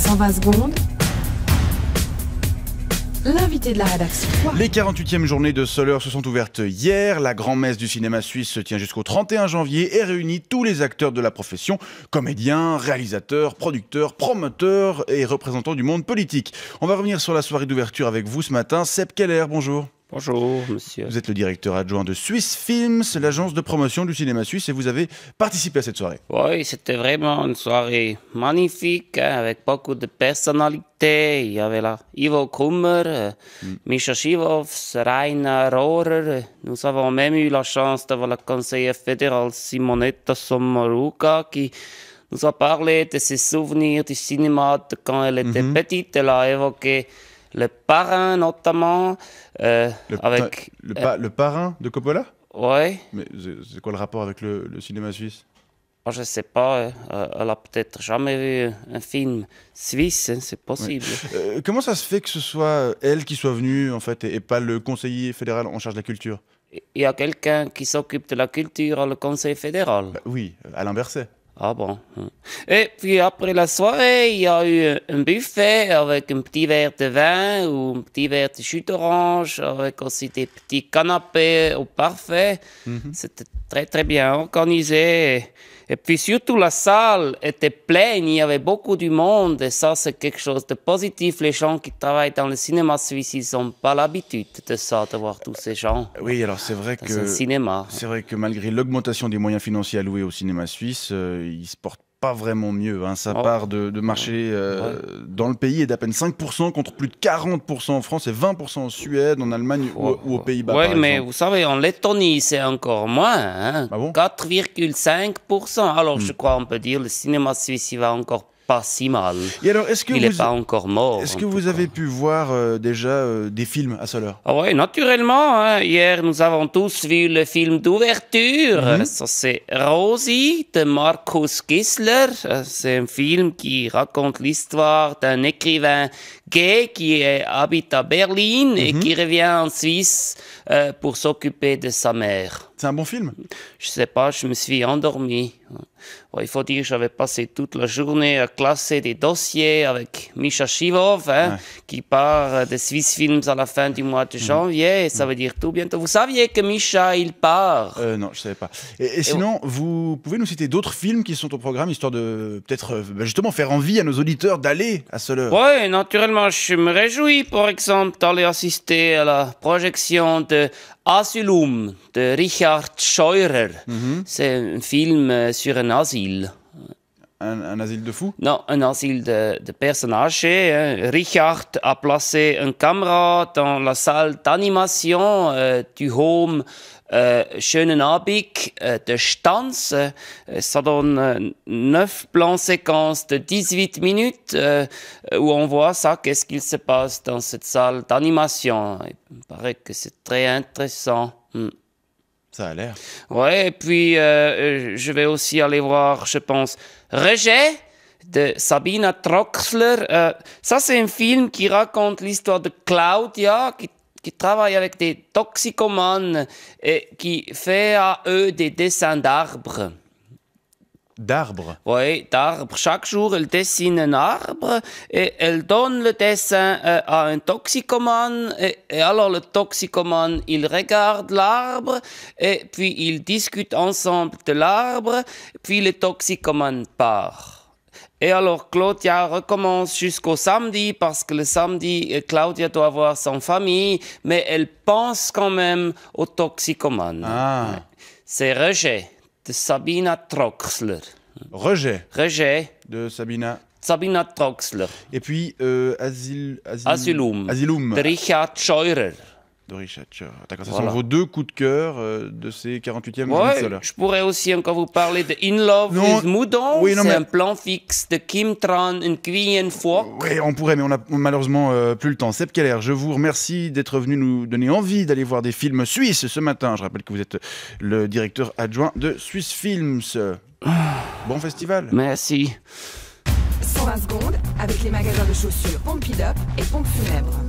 120 secondes. L'invité de la rédaction. Les 48e journées de Soler se sont ouvertes hier. La grand-messe du cinéma suisse se tient jusqu'au 31 janvier et réunit tous les acteurs de la profession, comédiens, réalisateurs, producteurs, promoteurs et représentants du monde politique. On va revenir sur la soirée d'ouverture avec vous ce matin. Seb Keller, bonjour. Bonjour, monsieur. Vous êtes le directeur adjoint de Swiss Films, l'agence de promotion du cinéma suisse, et vous avez participé à cette soirée. Oui, c'était vraiment une soirée magnifique, hein, avec beaucoup de personnalités. Il y avait là Ivo Kummer, euh, mm. Rainer Rohrer. Nous avons même eu la chance d'avoir la conseillère fédérale Simonetta Sommaruga qui nous a parlé de ses souvenirs du cinéma de quand elle était mhm. petite. Elle a évoqué le parrain notamment. Euh, le, avec, euh, le, parrain de Coppola Ouais. Mais c'est quoi le rapport avec le, cinéma suisse Je Je sais pas, euh, elle a peut-être jamais vu un film suisse, hein, c'est possible. comment ça se fait que ce soit elle qui soit venue en fait et, pas le conseiller fédéral en charge de la culture Il y a quelqu'un qui s'occupe de la culture, le conseil fédéral. Bah oui, à Berset. Ah bon. Et puis après la soirée, il y a eu un buffet avec un petit verre de vin ou un petit verre de jus d'orange, avec aussi des petits canapés au parfait. C'était mhm très très bien organisé. Et puis surtout la salle était pleine, il y avait beaucoup de monde et ça c'est quelque chose de positif. Les gens qui travaillent dans le cinéma suisse, ils n'ont pas l'habitude de ça, de voir tous ces gens. Oui, alors c'est vrai que cinéma. C'est vrai que malgré l'augmentation des moyens financiers alloués au cinéma suisse, euh, ils se portent pas vraiment mieux. Hein. Oh. part de, marché euh, dans le pays est d'à peine 5% contre plus de 40% en France et 20% en Suède, en Allemagne ou, aux Pays-Bas. Oui, mais vous savez, en Lettonie, c'est encore moins. Hein. 4,5%. Ah Alors hmm. je crois on peut dire le cinéma suisse va encore pas si mal. est il n'est pas encore mort. Est-ce que vous avez pu voir euh, déjà euh, des films à cela ah Oui, naturellement. Hein. Hier, nous avons tous vu le film d'ouverture. Mhm. C'est Rosie de Markus Kissler. Euh, c'est un film qui raconte l'histoire d'un écrivain gay qui habite à Berlin et mhm. qui revient en Suisse pour s'occuper de sa mère. C'est un bon film Je sais pas, je me suis endormi. il faut dire que j'avais passé toute la journée à classer des dossiers avec Misha Chivov hein, qui part de Swiss Films à la fin du mois de mhm. janvier. ça mhm. veut dire tout bientôt. Vous saviez que Misha, il part euh, Non, je ne savais pas. Et, sinon, vous pouvez nous citer d'autres films qui sont au programme, histoire de peut-être euh, bah, justement faire envie à nos auditeurs d'aller à cela. Oui, naturellement, je me réjouis, par exemple, d'aller assister à la projection de Asylum de Richard Richard Scheurer. Mhm. C'est un film euh, sur un asile. Un, asile de fous Non, un asile de, personnages. Euh, Richard a placé une caméra dans la salle d'animation euh, du home euh, Schönen Abig de Stanz. ça donne neuf plans séquences de 18 minutes où on voit ça, qu'est-ce qu'il se passe dans cette salle d'animation. Il paraît que c'est très intéressant. Hmm. Ça a l'air. Ouais, et puis euh, euh, je vais aussi aller voir, je pense, Rejet de Sabina Troxler. Euh, ça, c'est un film qui raconte l'histoire de Claudia, qui, travaille avec des toxicomanes et qui fait à eux des dessins d'arbres d'arbres. Oui, d'arbres. Chaque jour, elle dessine un arbre et elle donne le dessin euh, à un toxicomane. Et, alors, le toxicomane, il regarde l'arbre et puis ils discutent ensemble de l'arbre. Puis le toxicomane part. Et alors Claudia recommence jusqu'au samedi parce que le samedi, Claudia doit voir son famille, mais elle pense quand même au toxicomane. Ah. C'est rejet. Sabina Troxler. Rejet. Rejet. De Sabina. Sabina Troxler. Et puis euh, Richard Scheurer de Richard. ça sont vos deux coups de cœur euh, de ces 48e ouais, Je pourrais aussi encore vous parler de In Love non, with Moudon. Oui, c'est un plan fixe de Kim Tran, une Nguyen fois. Euh, oui, on pourrait, mais on n'a malheureusement euh, plus le temps. Seb Keller, je vous remercie d'être venu nous donner envie d'aller voir des films suisses ce matin. Je rappelle que vous êtes le directeur adjoint de Swiss Films. bon festival. Merci. 120 secondes avec les magasins de chaussures Pompidop et Pompe Funèbre.